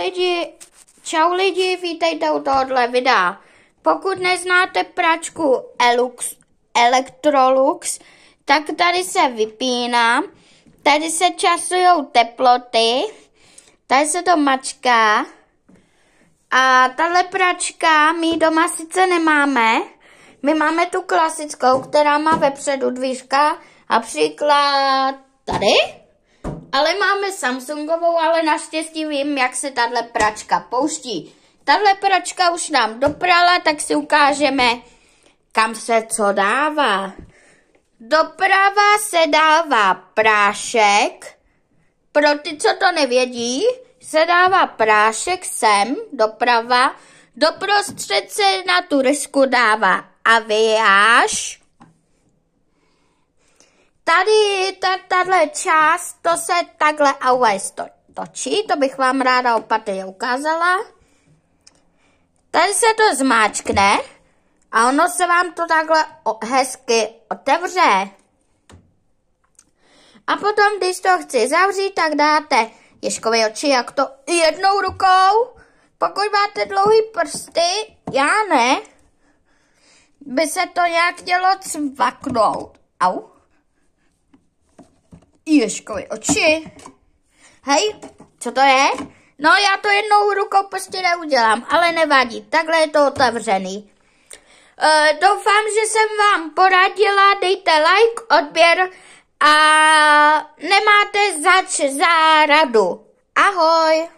lidi, čau lidi, vítejte u tohohle videa. Pokud neznáte pračku Elux, Electrolux, tak tady se vypíná, tady se časují teploty, tady se to mačká a tahle pračka my doma sice nemáme, my máme tu klasickou, která má vepředu dvířka a příklad tady. Ale máme Samsungovou, ale naštěstí vím, jak se tahle pračka pouští. Tahle pračka už nám doprala, tak si ukážeme, kam se co dává. Doprava se dává prášek. Pro ty, co to nevědí, se dává prášek sem, doprava. Doprostřed se na tu rysku dává aviáž tady tahle část, to se takhle to, točí, to bych vám ráda opatrně ukázala. Tady se to zmáčkne a ono se vám to takhle hezky otevře. A potom, když to chci zavřít, tak dáte ješkové oči, jak to jednou rukou. Pokud máte dlouhý prsty, já ne, by se to nějak dělo cvaknout. Au. Ježkovi oči. Hej, co to je? No já to jednou rukou prostě neudělám, ale nevadí, takhle je to otevřený. E, doufám, že jsem vám poradila, dejte like, odběr a nemáte zač za radu. Ahoj!